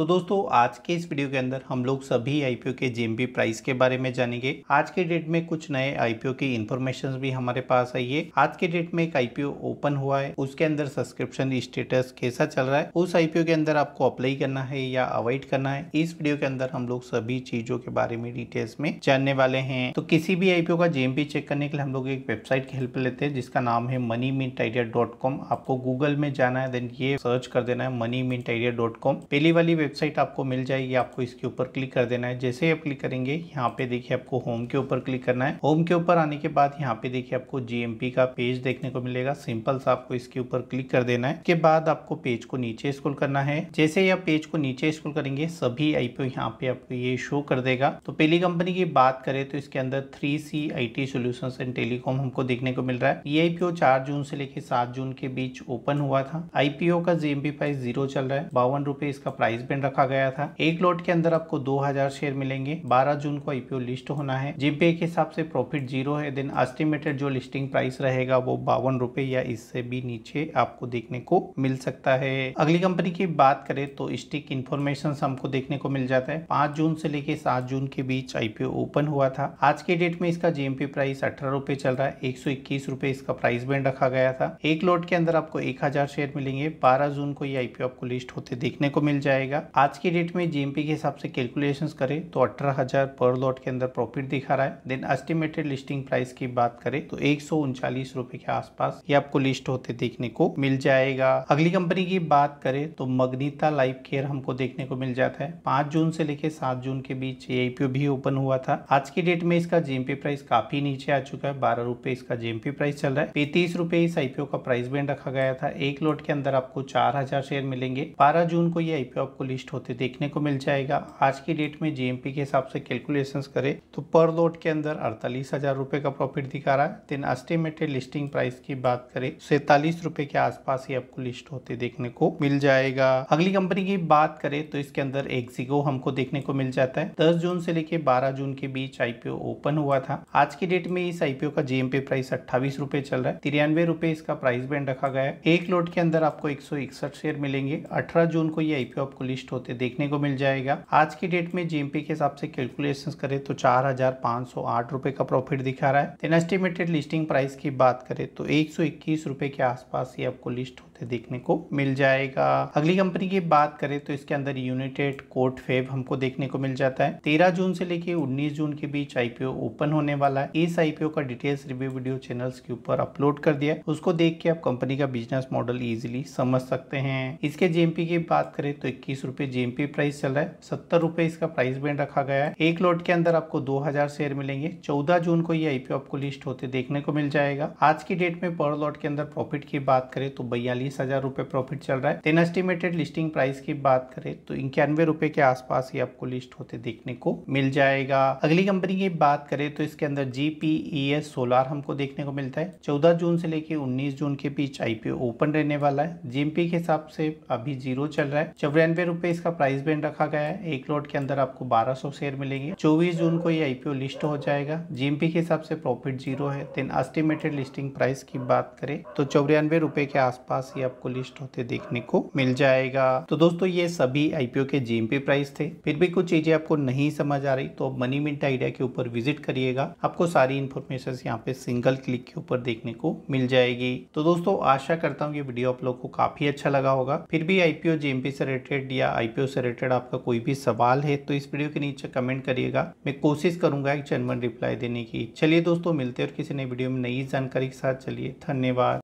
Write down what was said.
तो दोस्तों आज के इस वीडियो के अंदर हम लोग सभी आईपीओ के जेएमबी प्राइस के बारे में जानेंगे आज के डेट में कुछ नए आईपीओ की इन्फॉर्मेशन भी हमारे पास आई है आज के डेट में एक आईपीओ ओपन हुआ है उसके अंदर सब्सक्रिप्शन स्टेटस कैसा चल रहा है उस आईपीओ के अंदर आपको अप्लाई करना है या अवॉइड करना है इस वीडियो के अंदर हम लोग सभी चीजों के बारे में डिटेल्स में जानने वाले हैं तो किसी भी आईपीओ का जेएमपी चेक करने के लिए हम लोग एक वेबसाइट की हेल्प लेते हैं जिसका नाम है मनी मिंट डॉट कॉम आपको गूगल में जाना है देन ये सर्च कर देना है money mint idea dot com पहली वाली वेबसाइट आपको मिल जाएगी आपको इसके ऊपर क्लिक कर देना है जैसे ही आप क्लिक करेंगे यहाँ पे देखिए आपको होम के ऊपर क्लिक करना है होम के ऊपर आने के बाद यहाँ पे देखिए आपको जीएमपी का पेज देखने को मिलेगा सिंपल सा आपको इसके ऊपर क्लिक कर देना है के बाद आपको पेज को नीचे स्कूल करना है जैसे ही आप पेज को नीचे स्कूल करेंगे सभी आईपीओ यहाँ पे आपको ये शो कर देगा तो पहली कंपनी की बात करें तो इसके अंदर three C I T solution and telecom हमको देखने को मिल रहा है ये आईपीओ चार जून से लेकर सात जून के बीच ओपन हुआ था आईपीओ का जीएमपी प्राइस जीरो चल रहा है बावन रुपए इसका प्राइस बैंड ऑप्शन रखा गया था एक लॉट के अंदर आपको 2000 शेयर मिलेंगे 12 जून को आईपीओ लिस्ट होना है जीपीए के हिसाब से प्रॉफिट जीरो है देन एस्टिमेटेड जो लिस्टिंग प्राइस रहेगा वो बावन रुपए या इससे भी नीचे आपको देखने को मिल सकता है अगली कंपनी की बात करें तो स्टिक इन्फॉर्मेशन हमको देखने को मिल जाता है पांच जून से लेकर सात जून के बीच आईपीओ ओपन हुआ था आज के डेट में इसका जीएमपी प्राइस अठारह रुपए चल रहा है एक सौ इक्कीस रुपए इसका प्राइस बैंड रखा गया था एक लॉट के अंदर आपको एक हजार शेयर मिलेंगे बारह जून को ये आईपीओ आपको लिस्ट होते देखने को मिल जाएगा जाएगा आज की डेट में जीएमपी के हिसाब से कैलकुलेशन करें तो अठारह हजार पर लॉट के अंदर प्रॉफिट दिखा रहा है देन एस्टिमेटेड लिस्टिंग प्राइस की बात करें तो एक सौ के आसपास ये आपको लिस्ट होते देखने को मिल जाएगा अगली कंपनी की बात करें तो मग्निता लाइफ केयर हमको देखने को मिल जाता है पांच जून से लेकर सात जून के बीच ये आईपीओ भी ओपन हुआ था आज की डेट में इसका जीएमपी प्राइस काफी नीचे आ चुका है बारह रूपए इसका जीएमपी प्राइस चल रहा है पैंतीस रूपए इस आईपीओ का प्राइस बैंड रखा गया था एक लॉट के अंदर आपको चार हजार शेयर मिलेंगे बारह जून को ये आईपीओ आपको लिस्ट होते देखने को मिल जाएगा आज की डेट में जीएमपी के हिसाब से कैलकुलेशंस करें तो पर लोट के अंदर अड़तालीस हज़ार रुपए का प्रॉफिट दिखा रहा है देन एस्टिमेटेड लिस्टिंग प्राइस की बात करें सैतालीस रुपए के आसपास ही आपको लिस्ट होते देखने को मिल जाएगा अगली कंपनी की बात करें तो इसके अंदर एक्सिगो हमको देखने को मिल जाता है दस जून से लेकर बारह जून के बीच आईपीओ ओपन हुआ था आज की डेट में इस आईपीओ का जीएमपी प्राइस अट्ठावी रुपए चल रहा है तिरानवे रुपए इसका प्राइस बैंड रखा गया है एक लोट के अंदर आपको एक शेयर मिलेंगे अठारह जून को ये आईपीओ आपको लिस्ट लिस्ट होते देखने को मिल जाएगा आज की डेट में जीएमपी के हिसाब से कैलकुलेशन करें तो चार हजार पांच सौ आठ रुपए का प्रॉफिट दिखा रहा है एस्टिमेटेड लिस्टिंग प्राइस की बात करें तो एक सौ इक्कीस रुपए के आसपास ही आपको लिस्ट सकते देखने को मिल जाएगा अगली कंपनी की बात करें तो इसके अंदर यूनिटेड कोर्ट फेव हमको देखने को मिल जाता है तेरह जून से लेके उन्नीस जून के बीच आईपीओ ओपन होने वाला है इस आईपीओ का डिटेल्स रिव्यू वीडियो चैनल के ऊपर अपलोड कर दिया उसको देख के आप कंपनी का बिजनेस मॉडल इजिली समझ सकते हैं इसके जेएमपी की बात करें तो इक्कीस रूपए जेएमपी प्राइस चल रहा है सत्तर रूपए इसका प्राइस बैंड रखा गया है एक लोट के अंदर आपको दो हजार शेयर मिलेंगे चौदह जून को ये आईपीओ आपको लिस्ट होते देखने को मिल जाएगा आज की डेट में पर लॉट के अंदर प्रॉफिट की बात करें तो बयालीस पैंतीस हजार रुपए प्रॉफिट चल रहा है देन एस्टिमेटेड लिस्टिंग प्राइस की बात करें तो इक्यानवे रुपए के आसपास ही आपको लिस्ट होते देखने को मिल जाएगा अगली कंपनी की बात करें तो इसके अंदर जीपीएस सोलार e हमको देखने को मिलता है चौदह जून से लेकर उन्नीस जून के बीच आईपीओ ओपन रहने वाला है जीएमपी के हिसाब से अभी जीरो चल रहा है चौरानवे रुपए इसका प्राइस बैंड रखा गया है एक लॉट के अंदर आपको 1200 शेयर मिलेंगे चौबीस जून को ये आईपीओ लिस्ट हो जाएगा जीएमपी के हिसाब से प्रॉफिट जीरो है देन एस्टिमेटेड लिस्टिंग प्राइस की बात करें तो चौरानवे रुपए के आसपास की आपको लिस्ट होते देखने को मिल जाएगा तो दोस्तों ये सभी आईपीओ के जीएमपी प्राइस थे फिर भी कुछ चीजें आपको नहीं समझ आ रही तो मनी मिनट आइडिया के ऊपर विजिट करिएगा आपको सारी इन्फॉर्मेशन यहाँ पे सिंगल क्लिक के ऊपर देखने को मिल जाएगी तो दोस्तों आशा करता हूँ ये वीडियो आप लोग को काफी अच्छा लगा होगा फिर भी आईपीओ जीएमपी से रिलेटेड या आईपीओ से रिलेटेड आपका कोई भी सवाल है तो इस वीडियो के नीचे कमेंट करिएगा मैं कोशिश करूंगा एक जनवन रिप्लाई देने की चलिए दोस्तों मिलते हैं और किसी नई वीडियो में नई जानकारी के साथ चलिए धन्यवाद